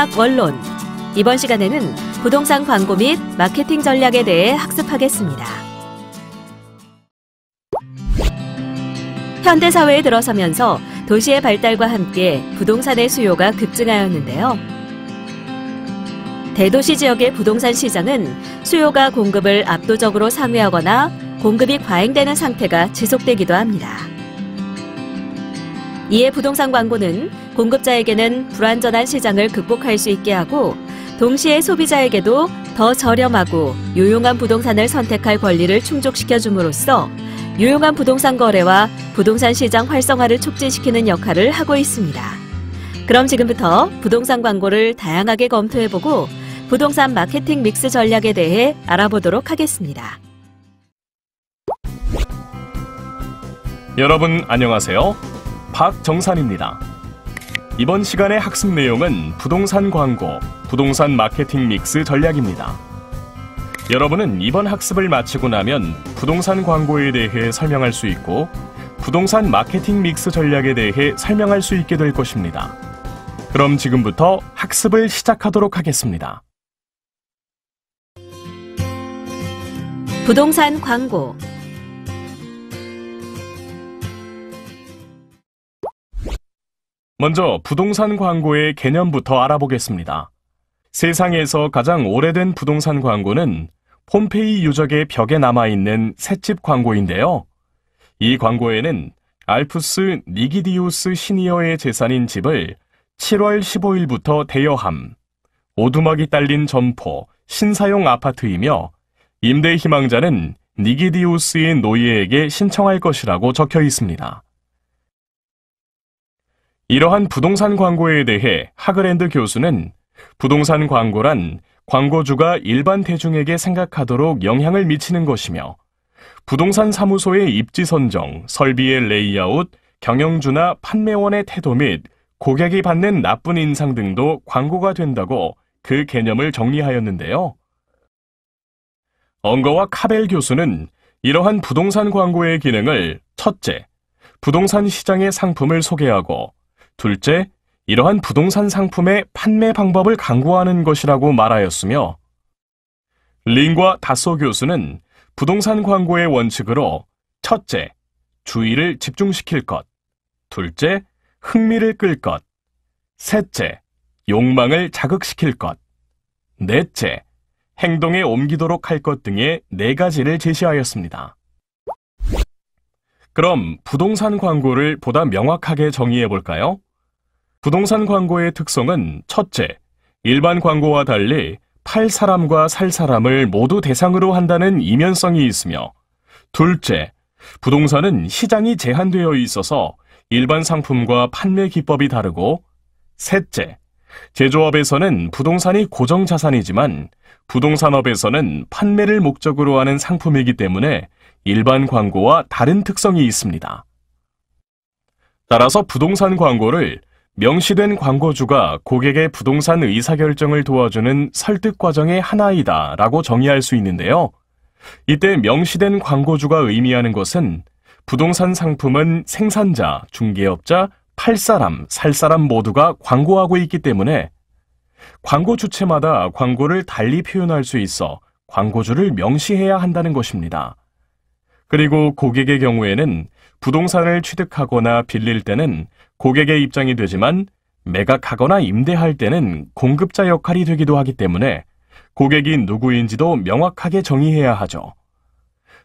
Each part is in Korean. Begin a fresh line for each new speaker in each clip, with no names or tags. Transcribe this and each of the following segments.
신학 원론. 이번 시간에는 부동산 광고 및 마케팅 전략에 대해 학습하겠습니다. 현대 사회에 들어서면서 도시의 발달과 함께 부동산의 수요가 급증하였는데요. 대도시 지역의 부동산 시장은 수요가 공급을 압도적으로 상회하거나 공급이 과잉되는 상태가 지속되기도 합니다. 이에 부동산 광고는 공급자에게는 불완전한 시장을 극복할 수 있게 하고 동시에 소비자에게도 더 저렴하고 유용한 부동산을 선택할 권리를 충족시켜 줌으로써 유용한 부동산 거래와 부동산 시장 활성화를 촉진시키는 역할을 하고 있습니다. 그럼 지금부터 부동산 광고를 다양하게 검토해보고 부동산 마케팅 믹스 전략에 대해 알아보도록 하겠습니다.
여러분 안녕하세요. 박정산입니다. 이번 시간의 학습 내용은 부동산 광고, 부동산 마케팅 믹스 전략입니다. 여러분은 이번 학습을 마치고 나면 부동산 광고에 대해 설명할 수 있고 부동산 마케팅 믹스 전략에 대해 설명할 수 있게 될 것입니다. 그럼 지금부터 학습을 시작하도록 하겠습니다.
부동산 광고
먼저 부동산 광고의 개념부터 알아보겠습니다. 세상에서 가장 오래된 부동산 광고는 폼페이 유적의 벽에 남아있는 새집 광고인데요. 이 광고에는 알프스 니기디우스 시니어의 재산인 집을 7월 15일부터 대여함, 오두막이 딸린 점포, 신사용 아파트이며 임대 희망자는 니기디우스의 노예에게 신청할 것이라고 적혀 있습니다. 이러한 부동산 광고에 대해 하그랜드 교수는 부동산 광고란 광고주가 일반 대중에게 생각하도록 영향을 미치는 것이며 부동산 사무소의 입지 선정, 설비의 레이아웃, 경영주나 판매원의 태도 및 고객이 받는 나쁜 인상 등도 광고가 된다고 그 개념을 정리하였는데요. 엉거와 카벨 교수는 이러한 부동산 광고의 기능을 첫째, 부동산 시장의 상품을 소개하고 둘째, 이러한 부동산 상품의 판매 방법을 강구하는 것이라고 말하였으며 링과 다소 교수는 부동산 광고의 원칙으로 첫째, 주의를 집중시킬 것, 둘째, 흥미를 끌 것, 셋째, 욕망을 자극시킬 것, 넷째, 행동에 옮기도록 할 것 등의 네 가지를 제시하였습니다. 그럼 부동산 광고를 보다 명확하게 정의해 볼까요? 부동산 광고의 특성은 첫째, 일반 광고와 달리 팔 사람과 살 사람을 모두 대상으로 한다는 이면성이 있으며 둘째, 부동산은 시장이 제한되어 있어서 일반 상품과 판매 기법이 다르고 셋째, 제조업에서는 부동산이 고정 자산이지만 부동산업에서는 판매를 목적으로 하는 상품이기 때문에 일반 광고와 다른 특성이 있습니다. 따라서 부동산 광고를 명시된 광고주가 고객의 부동산 의사결정을 도와주는 설득 과정의 하나이다 라고 정의할 수 있는데요. 이때 명시된 광고주가 의미하는 것은 부동산 상품은 생산자, 중개업자, 팔 사람, 살 사람 모두가 광고하고 있기 때문에 광고 주체마다 광고를 달리 표현할 수 있어 광고주를 명시해야 한다는 것입니다. 그리고 고객의 경우에는 부동산을 취득하거나 빌릴 때는 고객의 입장이 되지만 매각하거나 임대할 때는 공급자 역할이 되기도 하기 때문에 고객이 누구인지도 명확하게 정의해야 하죠.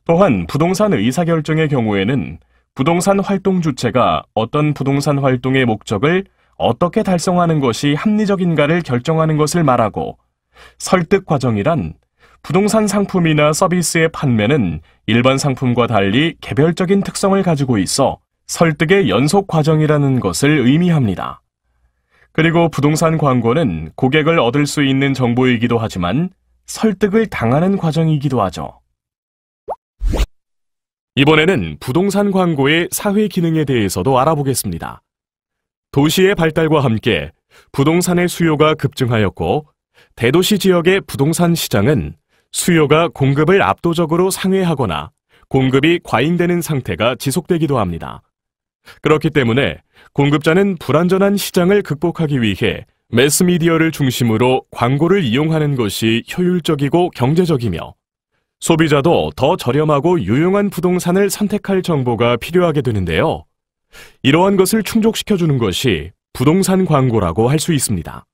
또한 부동산 의사결정의 경우에는 부동산 활동 주체가 어떤 부동산 활동의 목적을 어떻게 달성하는 것이 합리적인가를 결정하는 것을 말하고 설득 과정이란 부동산 상품이나 서비스의 판매는 일반 상품과 달리 개별적인 특성을 가지고 있어 설득의 연속 과정이라는 것을 의미합니다. 그리고 부동산 광고는 고객을 얻을 수 있는 정보이기도 하지만 설득을 당하는 과정이기도 하죠. 이번에는 부동산 광고의 사회 기능에 대해서도 알아보겠습니다. 도시의 발달과 함께 부동산의 수요가 급증하였고 대도시 지역의 부동산 시장은 수요가 공급을 압도적으로 상회하거나 공급이 과잉되는 상태가 지속되기도 합니다. 그렇기 때문에 공급자는 불안전한 시장을 극복하기 위해 매스미디어를 중심으로 광고를 이용하는 것이 효율적이고 경제적이며 소비자도 더 저렴하고 유용한 부동산을 선택할 정보가 필요하게 되는데요. 이러한 것을 충족시켜주는 것이 부동산 광고라고 할 수 있습니다.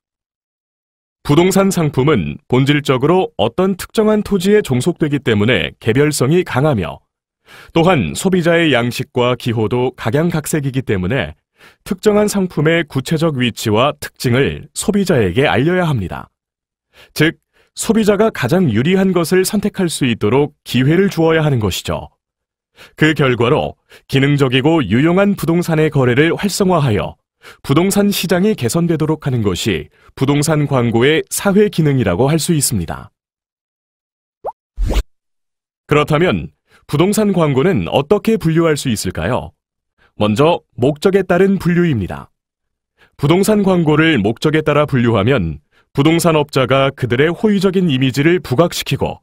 부동산 상품은 본질적으로 어떤 특정한 토지에 종속되기 때문에 개별성이 강하며 또한 소비자의 양식과 기호도 각양각색이기 때문에 특정한 상품의 구체적 위치와 특징을 소비자에게 알려야 합니다. 즉, 소비자가 가장 유리한 것을 선택할 수 있도록 기회를 주어야 하는 것이죠. 그 결과로 기능적이고 유용한 부동산의 거래를 활성화하여 부동산 시장이 개선되도록 하는 것이 부동산 광고의 사회 기능이라고 할 수 있습니다. 그렇다면 부동산 광고는 어떻게 분류할 수 있을까요? 먼저 목적에 따른 분류입니다. 부동산 광고를 목적에 따라 분류하면 부동산 업자가 그들의 호의적인 이미지를 부각시키고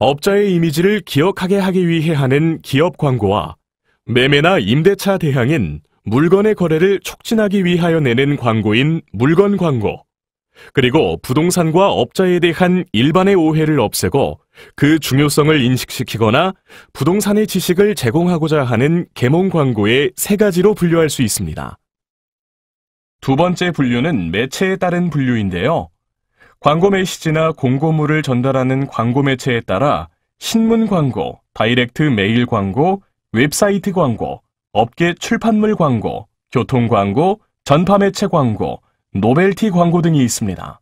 업자의 이미지를 기억하게 하기 위해 하는 기업 광고와 매매나 임대차 대항인 물건의 거래를 촉진하기 위하여 내는 광고인 물건 광고, 그리고 부동산과 업자에 대한 일반의 오해를 없애고 그 중요성을 인식시키거나 부동산의 지식을 제공하고자 하는 계몽 광고의 세 가지로 분류할 수 있습니다. 두 번째 분류는 매체에 따른 분류인데요. 광고 메시지나 공고물을 전달하는 광고 매체에 따라 신문 광고, 다이렉트 메일 광고, 웹사이트 광고, 업계 출판물 광고, 교통 광고, 전파매체 광고, 노벨티 광고 등이 있습니다.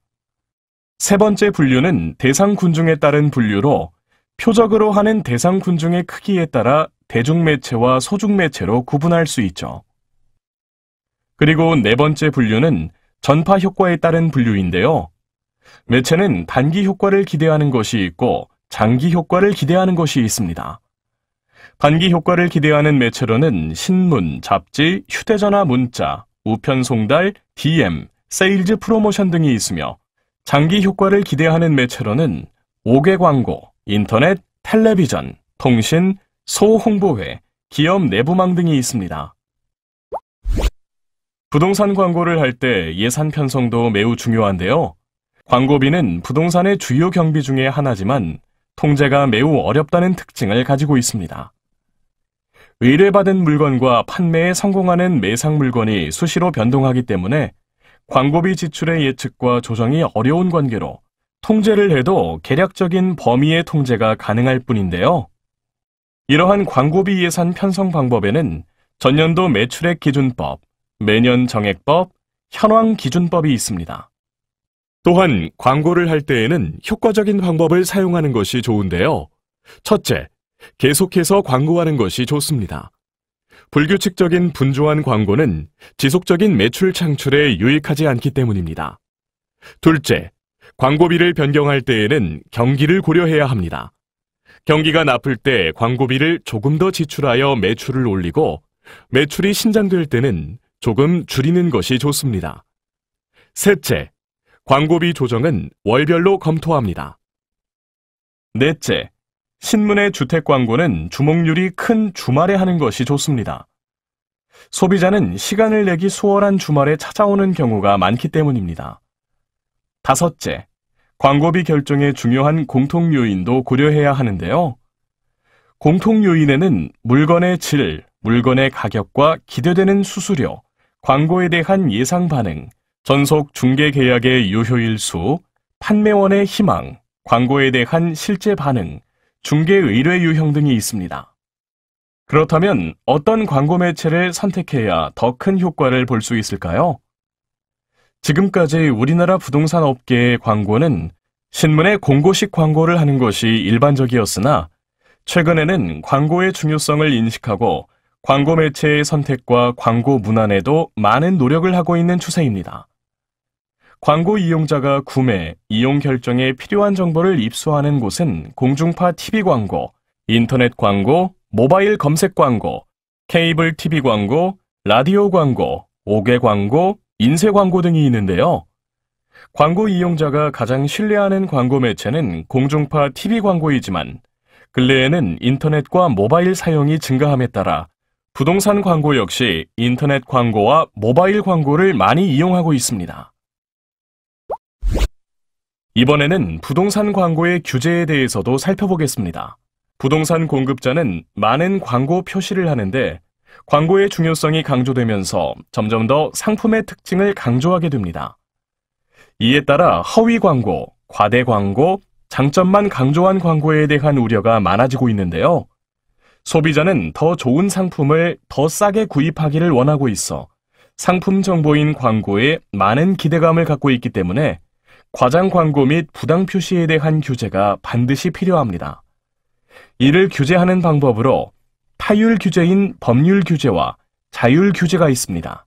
세 번째 분류는 대상군중에 따른 분류로 표적으로 하는 대상군중의 크기에 따라 대중매체와 소중매체로 구분할 수 있죠. 그리고 네 번째 분류는 전파 효과에 따른 분류인데요. 매체는 단기 효과를 기대하는 것이 있고 장기 효과를 기대하는 것이 있습니다. 반기 효과를 기대하는 매체로는 신문, 잡지, 휴대전화 문자, 우편 송달, DM, 세일즈 프로모션 등이 있으며 장기 효과를 기대하는 매체로는 5개 광고, 인터넷, 텔레비전, 통신, 소홍보회, 기업 내부망 등이 있습니다. 부동산 광고를 할 때 예산 편성도 매우 중요한데요. 광고비는 부동산의 주요 경비 중의 하나지만 통제가 매우 어렵다는 특징을 가지고 있습니다. 의뢰받은 물건과 판매에 성공하는 매상 물건이 수시로 변동하기 때문에 광고비 지출의 예측과 조정이 어려운 관계로 통제를 해도 계략적인 범위의 통제가 가능할 뿐인데요. 이러한 광고비 예산 편성 방법에는 전년도 매출액 기준법, 매년 정액법, 현황 기준법이 있습니다. 또한 광고를 할 때에는 효과적인 방법을 사용하는 것이 좋은데요. 첫째, 계속해서 광고하는 것이 좋습니다. 불규칙적인 분주한 광고는 지속적인 매출 창출에 유익하지 않기 때문입니다. 둘째, 광고비를 변경할 때에는 경기를 고려해야 합니다. 경기가 나쁠 때 광고비를 조금 더 지출하여 매출을 올리고 매출이 신장될 때는 조금 줄이는 것이 좋습니다. 셋째, 광고비 조정은 월별로 검토합니다. 넷째, 신문의 주택 광고는 주목률이 큰 주말에 하는 것이 좋습니다. 소비자는 시간을 내기 수월한 주말에 찾아오는 경우가 많기 때문입니다. 다섯째, 광고비 결정의 중요한 공통 요인도 고려해야 하는데요. 공통 요인에는 물건의 질, 물건의 가격과 기대되는 수수료, 광고에 대한 예상 반응, 전속 중개 계약의 유효일수, 판매원의 희망, 광고에 대한 실제 반응, 중개 의뢰 유형 등이 있습니다. 그렇다면 어떤 광고 매체를 선택해야 더 큰 효과를 볼 수 있을까요? 지금까지 우리나라 부동산 업계의 광고는 신문에 공고식 광고를 하는 것이 일반적이었으나 최근에는 광고의 중요성을 인식하고 광고 매체의 선택과 광고 문안에도 많은 노력을 하고 있는 추세입니다. 광고 이용자가 구매, 이용 결정에 필요한 정보를 입수하는 곳은 공중파 TV 광고, 인터넷 광고, 모바일 검색 광고, 케이블 TV 광고, 라디오 광고, 옥외 광고, 인쇄 광고 등이 있는데요. 광고 이용자가 가장 신뢰하는 광고 매체는 공중파 TV 광고이지만 근래에는 인터넷과 모바일 사용이 증가함에 따라 부동산 광고 역시 인터넷 광고와 모바일 광고를 많이 이용하고 있습니다. 이번에는 부동산 광고의 규제에 대해서도 살펴보겠습니다. 부동산 공급자는 많은 광고 표시를 하는데 광고의 중요성이 강조되면서 점점 더 상품의 특징을 강조하게 됩니다. 이에 따라 허위 광고, 과대 광고, 장점만 강조한 광고에 대한 우려가 많아지고 있는데요. 소비자는 더 좋은 상품을 더 싸게 구입하기를 원하고 있어 상품 정보인 광고에 많은 기대감을 갖고 있기 때문에 과장 광고 및 부당 표시에 대한 규제가 반드시 필요합니다. 이를 규제하는 방법으로 타율 규제인 법률 규제와 자율 규제가 있습니다.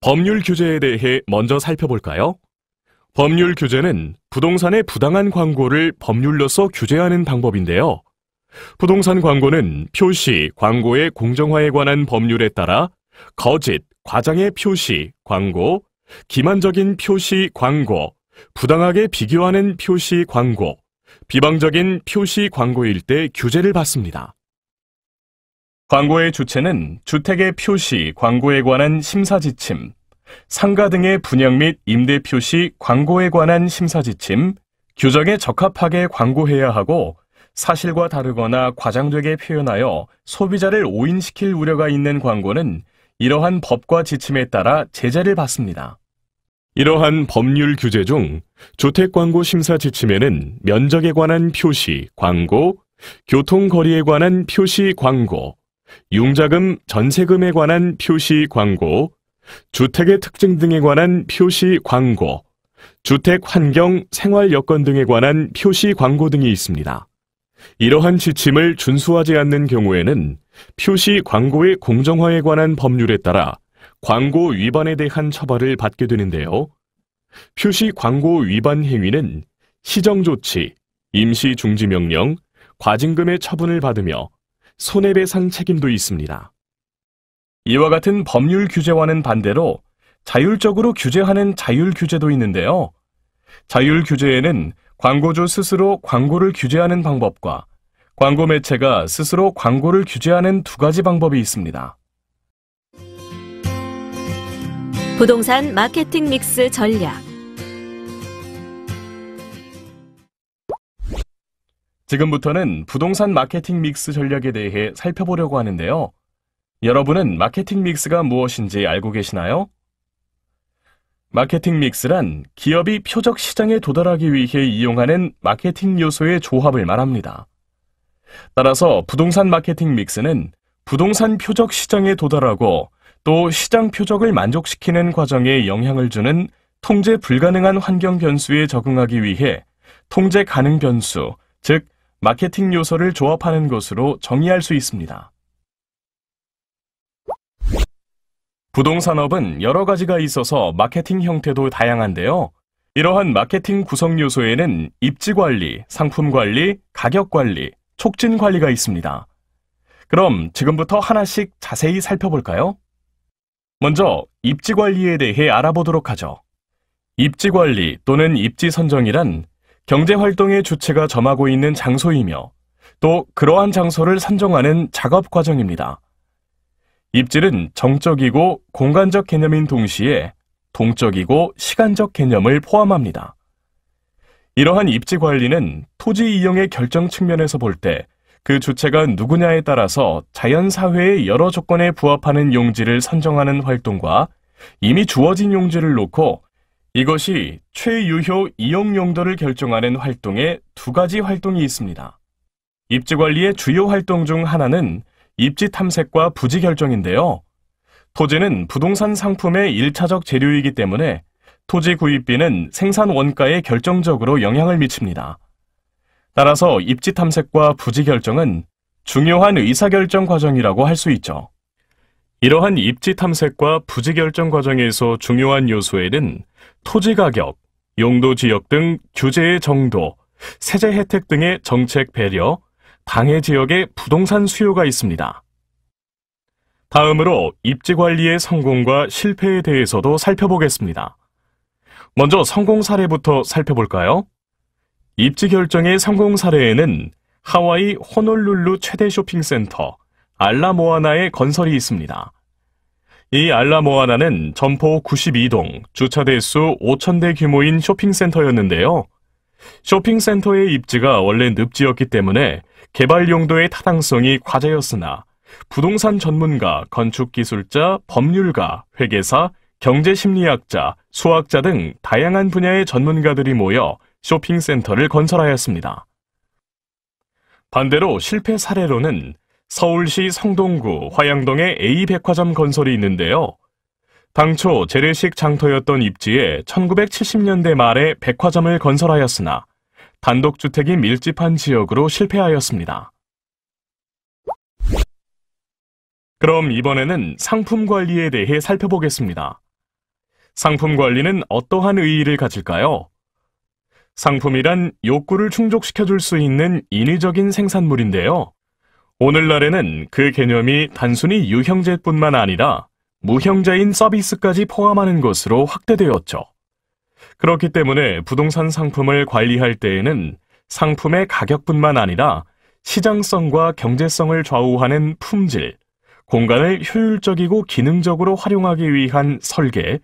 법률 규제에 대해 먼저 살펴볼까요? 법률 규제는 부동산의 부당한 광고를 법률로서 규제하는 방법인데요. 부동산 광고는 표시, 광고의 공정화에 관한 법률에 따라 거짓, 과장의 표시, 광고, 기만적인 표시, 광고, 부당하게 비교하는 표시 광고, 비방적인 표시 광고일 때 규제를 받습니다. 광고의 주체는 주택의 표시, 광고에 관한 심사 지침, 상가 등의 분양 및 임대 표시, 광고에 관한 심사 지침, 규정에 적합하게 광고해야 하고 사실과 다르거나 과장되게 표현하여 소비자를 오인시킬 우려가 있는 광고는 이러한 법과 지침에 따라 제재를 받습니다. 이러한 법률 규제 중 주택광고 심사 지침에는 면적에 관한 표시, 광고, 교통거리에 관한 표시, 광고, 융자금, 전세금에 관한 표시, 광고, 주택의 특징 등에 관한 표시, 광고, 주택 환경, 생활 여건 등에 관한 표시, 광고 등이 있습니다. 이러한 지침을 준수하지 않는 경우에는 표시, 광고의 공정화에 관한 법률에 따라 광고 위반에 대한 처벌을 받게 되는데요. 표시 광고 위반 행위는 시정조치, 임시중지명령, 과징금의 처분을 받으며 손해배상 책임도 있습니다. 이와 같은 법률 규제와는 반대로 자율적으로 규제하는 자율 규제도 있는데요. 자율 규제에는 광고주 스스로 광고를 규제하는 방법과 광고 매체가 스스로 광고를 규제하는 두 가지 방법이 있습니다.
부동산 마케팅 믹스 전략
지금부터는 부동산 마케팅 믹스 전략에 대해 살펴보려고 하는데요. 여러분은 마케팅 믹스가 무엇인지 알고 계시나요? 마케팅 믹스란 기업이 표적 시장에 도달하기 위해 이용하는 마케팅 요소의 조합을 말합니다. 따라서 부동산 마케팅 믹스는 부동산 표적 시장에 도달하고 또 시장 표적을 만족시키는 과정에 영향을 주는 통제 불가능한 환경 변수에 적응하기 위해 통제 가능 변수, 즉 마케팅 요소를 조합하는 것으로 정의할 수 있습니다. 부동산업은 여러 가지가 있어서 마케팅 형태도 다양한데요. 이러한 마케팅 구성 요소에는 입지 관리, 상품 관리, 가격 관리, 촉진 관리가 있습니다. 그럼 지금부터 하나씩 자세히 살펴볼까요? 먼저 입지 관리에 대해 알아보도록 하죠. 입지 관리 또는 입지 선정이란 경제 활동의 주체가 점하고 있는 장소이며 또 그러한 장소를 선정하는 작업 과정입니다. 입질은 정적이고 공간적 개념인 동시에 동적이고 시간적 개념을 포함합니다. 이러한 입지 관리는 토지 이용의 결정 측면에서 볼때 그 주체가 누구냐에 따라서 자연사회의 여러 조건에 부합하는 용지를 선정하는 활동과 이미 주어진 용지를 놓고 이것이 최유효 이용 용도를 결정하는 활동에두 가지 활동이 있습니다. 입지 관리의 주요 활동 중 하나는 입지 탐색과 부지 결정인데요. 토지는 부동산 상품의 1차적 재료이기 때문에 토지 구입비는 생산 원가에 결정적으로 영향을 미칩니다. 따라서 입지 탐색과 부지 결정은 중요한 의사결정 과정이라고 할 수 있죠. 이러한 입지 탐색과 부지 결정 과정에서 중요한 요소에는 토지 가격, 용도 지역 등 규제의 정도, 세제 혜택 등의 정책 배려, 당해 지역의 부동산 수요가 있습니다. 다음으로 입지 관리의 성공과 실패에 대해서도 살펴보겠습니다. 먼저 성공 사례부터 살펴볼까요? 입지 결정의 성공 사례에는 하와이 호놀룰루 최대 쇼핑센터 알라모아나의 건설이 있습니다. 이 알라모아나는 점포 92동, 주차대수 5천대 규모인 쇼핑센터였는데요. 쇼핑센터의 입지가 원래 늪지였기 때문에 개발 용도의 타당성이 과제였으나 부동산 전문가, 건축기술자, 법률가, 회계사, 경제심리학자, 수학자 등 다양한 분야의 전문가들이 모여 쇼핑센터를 건설하였습니다. 반대로 실패 사례로는 서울시 성동구 화양동의 A백화점 건설이 있는데요. 당초 재래식 장터였던 입지에 1970년대 말에 백화점을 건설하였으나 단독주택이 밀집한 지역으로 실패하였습니다. 그럼 이번에는 상품 관리에 대해 살펴보겠습니다. 상품 관리는 어떠한 의의를 가질까요? 상품이란 욕구를 충족시켜줄 수 있는 인위적인 생산물인데요. 오늘날에는 그 개념이 단순히 유형제뿐만 아니라 무형제인 서비스까지 포함하는 것으로 확대되었죠. 그렇기 때문에 부동산 상품을 관리할 때에는 상품의 가격뿐만 아니라 시장성과 경제성을 좌우하는 품질, 공간을 효율적이고 기능적으로 활용하기 위한 설계,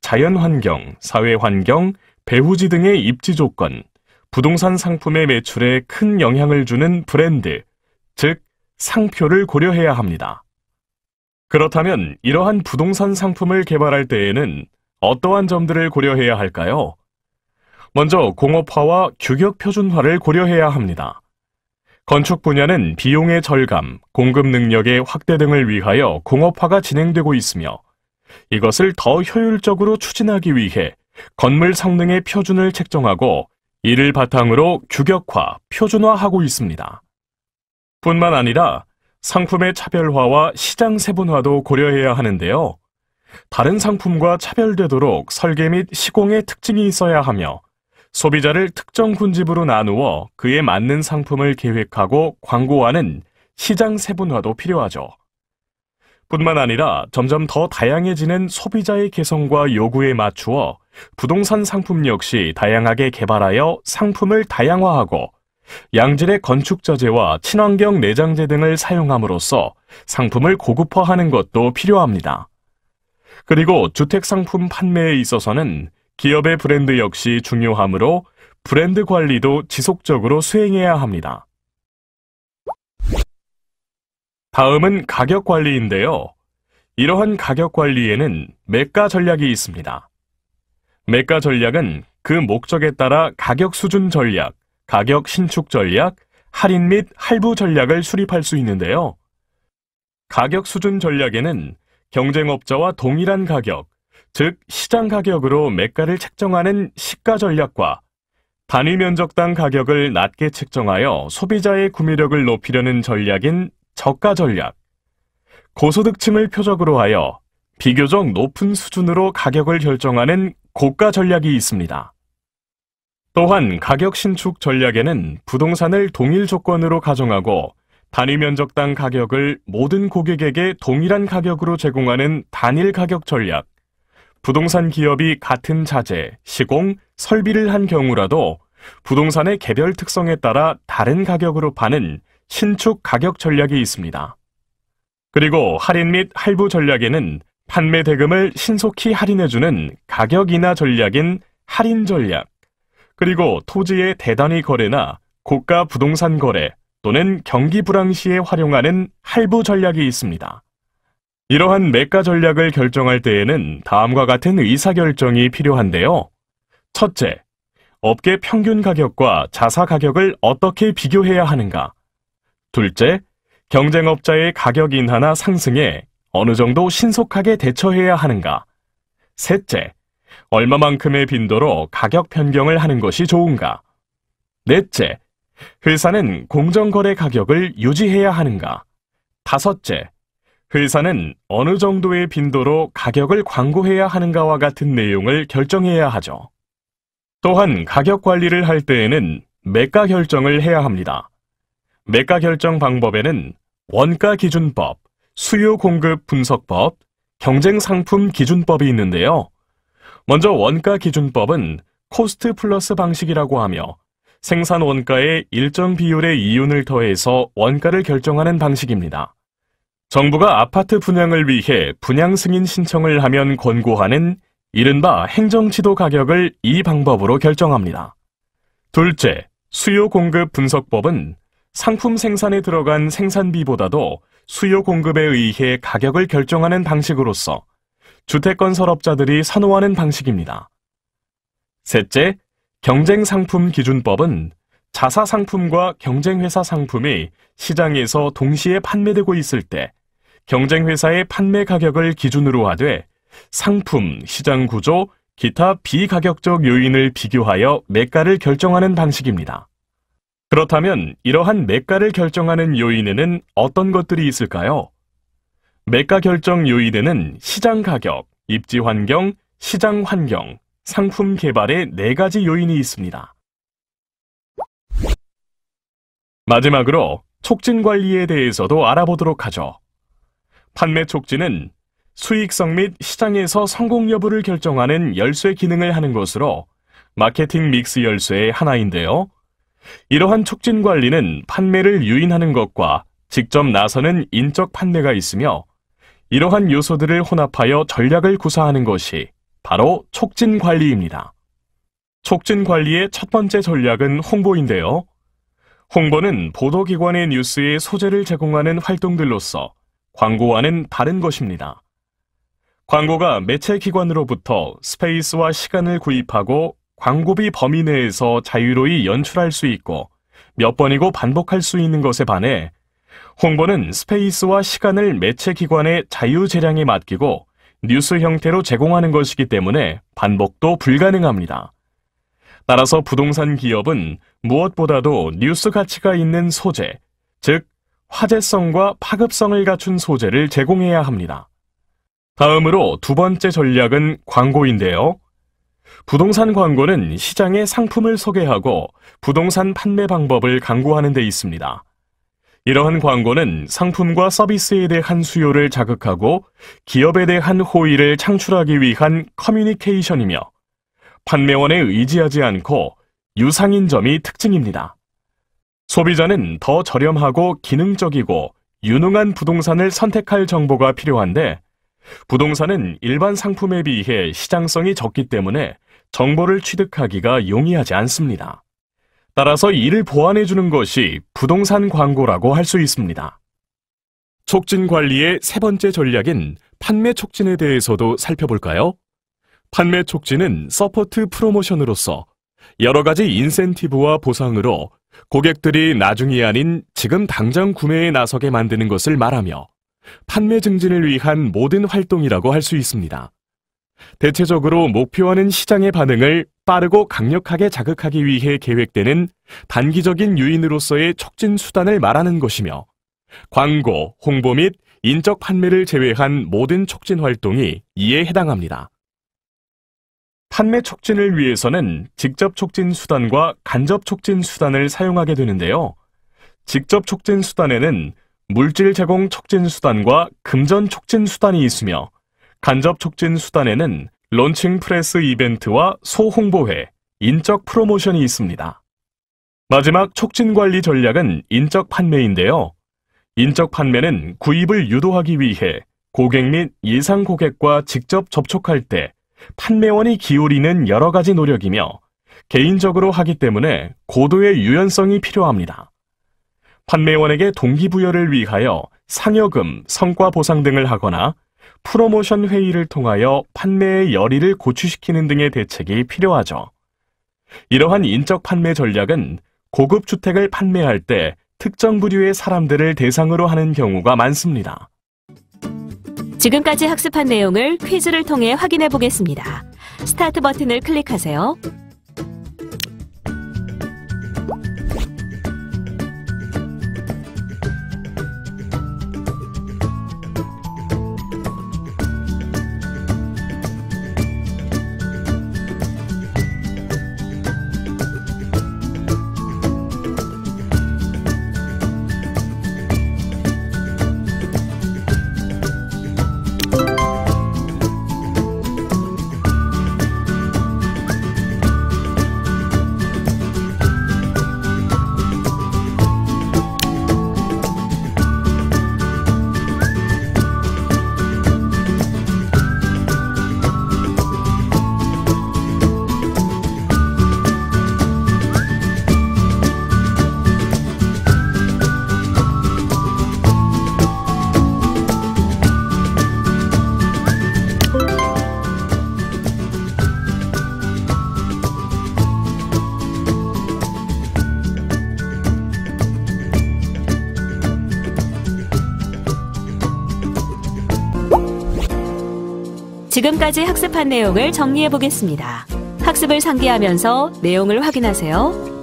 자연환경, 사회환경, 배후지 등의 입지 조건, 부동산 상품의 매출에 큰 영향을 주는 브랜드, 즉 상표를 고려해야 합니다. 그렇다면 이러한 부동산 상품을 개발할 때에는 어떠한 점들을 고려해야 할까요? 먼저 공업화와 규격 표준화를 고려해야 합니다. 건축 분야는 비용의 절감, 공급 능력의 확대 등을 위하여 공업화가 진행되고 있으며 이것을 더 효율적으로 추진하기 위해 건물 성능의 표준을 책정하고 이를 바탕으로 규격화, 표준화하고 있습니다. 뿐만 아니라 상품의 차별화와 시장 세분화도 고려해야 하는데요. 다른 상품과 차별되도록 설계 및 시공의 특징이 있어야 하며 소비자를 특정 군집으로 나누어 그에 맞는 상품을 계획하고 광고하는 시장 세분화도 필요하죠. 뿐만 아니라 점점 더 다양해지는 소비자의 개성과 요구에 맞추어 부동산 상품 역시 다양하게 개발하여 상품을 다양화하고 양질의 건축자재와 친환경 내장재 등을 사용함으로써 상품을 고급화하는 것도 필요합니다. 그리고 주택 상품 판매에 있어서는 기업의 브랜드 역시 중요하므로 브랜드 관리도 지속적으로 수행해야 합니다. 다음은 가격 관리인데요. 이러한 가격 관리에는 매가 전략이 있습니다. 매가 전략은 그 목적에 따라 가격 수준 전략, 가격 신축 전략, 할인 및 할부 전략을 수립할 수 있는데요. 가격 수준 전략에는 경쟁업자와 동일한 가격, 즉 시장 가격으로 매가를 책정하는 시가 전략과 단위 면적당 가격을 낮게 책정하여 소비자의 구매력을 높이려는 전략인 저가 전략, 고소득층을 표적으로 하여 비교적 높은 수준으로 가격을 결정하는 고가 전략이 있습니다. 또한 가격 신축 전략에는 부동산을 동일 조건으로 가정하고 단위 면적당 가격을 모든 고객에게 동일한 가격으로 제공하는 단일 가격 전략, 부동산 기업이 같은 자재, 시공, 설비를 한 경우라도 부동산의 개별 특성에 따라 다른 가격으로 파는 신축 가격 전략이 있습니다. 그리고 할인 및 할부 전략에는 판매 대금을 신속히 할인해주는 가격 인하 전략인 할인 전략, 그리고 토지의 대단위 거래나 고가 부동산 거래 또는 경기 불황 시에 활용하는 할부 전략이 있습니다. 이러한 매가 전략을 결정할 때에는 다음과 같은 의사결정이 필요한데요. 첫째, 업계 평균 가격과 자사 가격을 어떻게 비교해야 하는가. 둘째, 경쟁업자의 가격 인하나 상승에 어느 정도 신속하게 대처해야 하는가. 셋째, 얼마만큼의 빈도로 가격 변경을 하는 것이 좋은가. 넷째, 회사는 공정거래 가격을 유지해야 하는가. 다섯째, 회사는 어느 정도의 빈도로 가격을 광고해야 하는가와 같은 내용을 결정해야 하죠. 또한 가격 관리를 할 때에는 매가 결정을 해야 합니다. 매가 결정 방법에는 원가 기준법, 수요 공급 분석법, 경쟁 상품 기준법이 있는데요. 먼저 원가 기준법은 코스트 플러스 방식이라고 하며 생산 원가의 일정 비율의 이윤을 더해서 원가를 결정하는 방식입니다. 정부가 아파트 분양을 위해 분양 승인 신청을 하면 권고하는 이른바 행정지도 가격을 이 방법으로 결정합니다. 둘째, 수요 공급 분석법은 상품 생산에 들어간 생산비보다도 수요 공급에 의해 가격을 결정하는 방식으로서 주택 건설업자들이 선호하는 방식입니다. 셋째, 경쟁 상품 기준법은 자사 상품과 경쟁회사 상품이 시장에서 동시에 판매되고 있을 때 경쟁회사의 판매 가격을 기준으로 하되 상품, 시장 구조, 기타 비가격적 요인을 비교하여 매가를 결정하는 방식입니다. 그렇다면 이러한 매가를 결정하는 요인에는 어떤 것들이 있을까요? 매가 결정 요인에는 시장 가격, 입지 환경, 시장 환경, 상품 개발의 네 가지 요인이 있습니다. 마지막으로 촉진 관리에 대해서도 알아보도록 하죠. 판매 촉진은 수익성 및 시장에서 성공 여부를 결정하는 열쇠 기능을 하는 것으로 마케팅 믹스 열쇠의 하나인데요. 이러한 촉진 관리는 판매를 유인하는 것과 직접 나서는 인적 판매가 있으며 이러한 요소들을 혼합하여 전략을 구사하는 것이 바로 촉진 관리입니다. 촉진 관리의 첫 번째 전략은 홍보인데요. 홍보는 보도기관의 뉴스에 소재를 제공하는 활동들로서 광고와는 다른 것입니다. 광고가 매체기관으로부터 스페이스와 시간을 구입하고 광고비 범위 내에서 자유로이 연출할 수 있고 몇 번이고 반복할 수 있는 것에 반해 홍보는 스페이스와 시간을 매체 기관의 자유 재량에 맡기고 뉴스 형태로 제공하는 것이기 때문에 반복도 불가능합니다. 따라서 부동산 기업은 무엇보다도 뉴스 가치가 있는 소재, 즉 화제성과 파급성을 갖춘 소재를 제공해야 합니다. 다음으로 두 번째 전략은 광고인데요. 부동산 광고는 시장의 상품을 소개하고 부동산 판매 방법을 강구하는 데 있습니다. 이러한 광고는 상품과 서비스에 대한 수요를 자극하고 기업에 대한 호의를 창출하기 위한 커뮤니케이션이며 판매원에 의지하지 않고 유상인 점이 특징입니다. 소비자는 더 저렴하고 기능적이고 유능한 부동산을 선택할 정보가 필요한데 부동산은 일반 상품에 비해 시장성이 적기 때문에 정보를 취득하기가 용이하지 않습니다. 따라서 이를 보완해주는 것이 부동산 광고라고 할 수 있습니다. 촉진 관리의 세 번째 전략인 판매 촉진에 대해서도 살펴볼까요? 판매 촉진은 서포트 프로모션으로서 여러 가지 인센티브와 보상으로 고객들이 나중이 아닌 지금 당장 구매에 나서게 만드는 것을 말하며 판매 증진을 위한 모든 활동이라고 할 수 있습니다. 대체적으로 목표하는 시장의 반응을 빠르고 강력하게 자극하기 위해 계획되는 단기적인 유인으로서의 촉진 수단을 말하는 것이며 광고, 홍보 및 인적 판매를 제외한 모든 촉진 활동이 이에 해당합니다. 판매 촉진을 위해서는 직접 촉진 수단과 간접 촉진 수단을 사용하게 되는데요. 직접 촉진 수단에는 물질 제공 촉진 수단과 금전 촉진 수단이 있으며 간접 촉진 수단에는 론칭 프레스 이벤트와 소홍보회, 인적 프로모션이 있습니다. 마지막 촉진 관리 전략은 인적 판매인데요. 인적 판매는 구입을 유도하기 위해 고객 및 예상 고객과 직접 접촉할 때 판매원이 기울이는 여러 가지 노력이며 개인적으로 하기 때문에 고도의 유연성이 필요합니다. 판매원에게 동기부여를 위하여 상여금, 성과보상 등을 하거나 프로모션 회의를 통하여 판매의 열의를 고취시키는 등의 대책이 필요하죠. 이러한 인적 판매 전략은 고급 주택을 판매할 때 특정 부류의 사람들을 대상으로 하는 경우가 많습니다.
지금까지 학습한 내용을 퀴즈를 통해 확인해 보겠습니다. 스타트 버튼을 클릭하세요. 지금까지 학습한 내용을 정리해 보겠습니다. 학습을 상기하면서 내용을 확인하세요.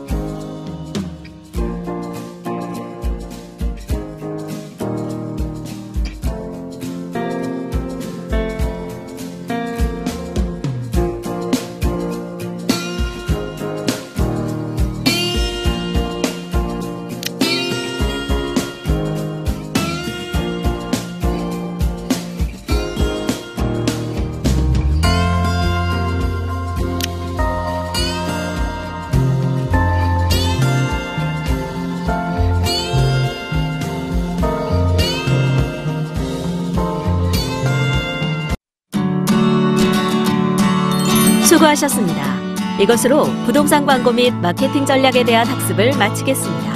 수고하셨습니다. 이것으로 부동산 광고 및 마케팅 전략에 대한 학습을 마치겠습니다.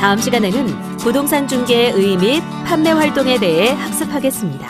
다음 시간에는 부동산 중개의 의미 및 판매 활동에 대해 학습하겠습니다.